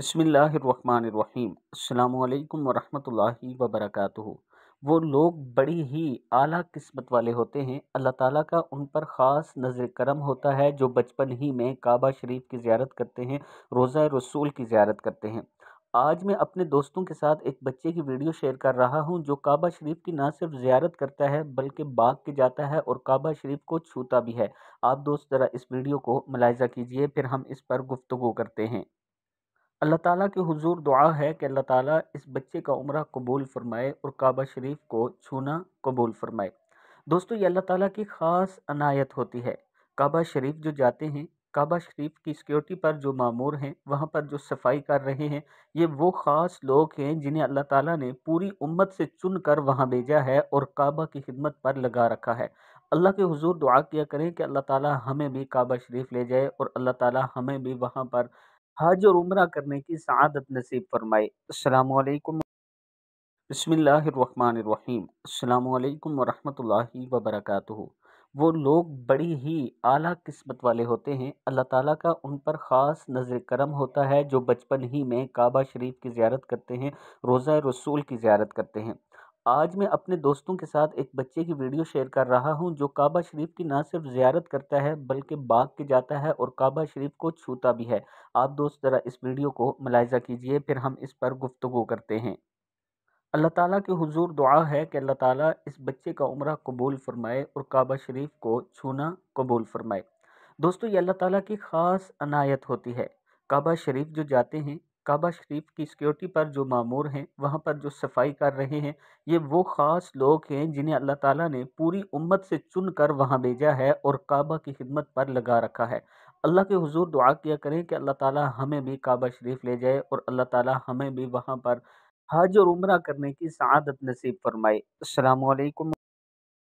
बसमीम् अल्लाम वरहमतुल्लाहि वबरकातुहु वो लोग बड़ी ही आला किस्मत वाले होते हैं अल्लाह ताला का उन पर ख़ास नज़र करम होता है जो बचपन ही में काबा शरीफ की ज़्यारत करते हैं रोज़ा रसूल की ज़्यारत करते हैं आज मैं अपने दोस्तों के साथ एक बच्चे की वीडियो शेयर कर रहा हूं जो काबा शरीफ की ना सिर्फ ज़्यारत करता है बल्कि बाग के जाता है और काबा शरीफ को छूता भी है आप दोस्त ज़रा इस वीडियो को मुलायजा कीजिए फिर हम इस पर गुफ्तु करते हैं अल्लाह ताला के हुजूर दुआ है कि अल्लाह ताला इस बच्चे का उम्र कबूल फरमाए और काबा शरीफ को छूना कबूल फरमाए दोस्तों ये अल्लाह ताला की ख़ास अनायत होती है काबा शरीफ जो जाते हैं काबा शरीफ की सिक्योरिटी पर जो मामूर हैं वहाँ पर जो सफाई कर रहे हैं ये वो ख़ास लोग हैं जिन्हें अल्लाह ताला ने पूरी उम्मत से चुन कर वहाँ भेजा है और काबा की खिदमत पर लगा रखा है अल्लाह के हुजूर दुआ किया करें कि अल्लाह ताला हमें भी काबा शरीफ ले जाए और अल्लाह ताला हमें भी वहाँ पर हज और उम्र करने की सदत नसीब फरमाए अल्लाम बसमीम अल्लाम वरहमल वबरक वो लोग बड़ी ही आला किस्मत वाले होते हैं अल्लाह ताला का उन पर ख़ास नज़र करम होता है जो बचपन ही में काबा शरीफ की ज़्यारत करते हैं रोज़ा रसूल की ज़्यारत करते हैं आज मैं अपने दोस्तों के साथ एक बच्चे की वीडियो शेयर कर रहा हूं जो काबा शरीफ की ना सिर्फ ज़्यारत करता है बल्कि बाग के जाता है और काबा शरीफ को छूता भी है आप दोस्त ज़रा इस वीडियो को मुलायजा कीजिए फिर हम इस पर गुफ्तु करते हैं अल्लाह ताला के हुजूर दुआ है कि अल्लाह ताला इस बच्चे का उम्र कबूल फ़रमाए और काबा शरीफ को छूना कबूल फ़रमाए दोस्तों ये अल्लाह ताला की ख़ास अनायत होती है काबा शरीफ जो जाते हैं काबा शरीफ की सिक्योरिटी पर जो मामूर हैं वहाँ पर जो सफाई कर रहे हैं ये वो ख़ास लोग हैं जिन्हें अल्लाह ताला ने पूरी उम्मत से चुन कर वहाँ भेजा है और काबा की खिदमत पर लगा रखा है अल्लाह के हुजूर दुआ किया करें कि अल्लाह ताला हमें भी काबा शरीफ ले जाए और अल्लाह ताला हमें भी वहाँ पर हज और उम्र करने की सआदत नसीब फरमाए अल्लाम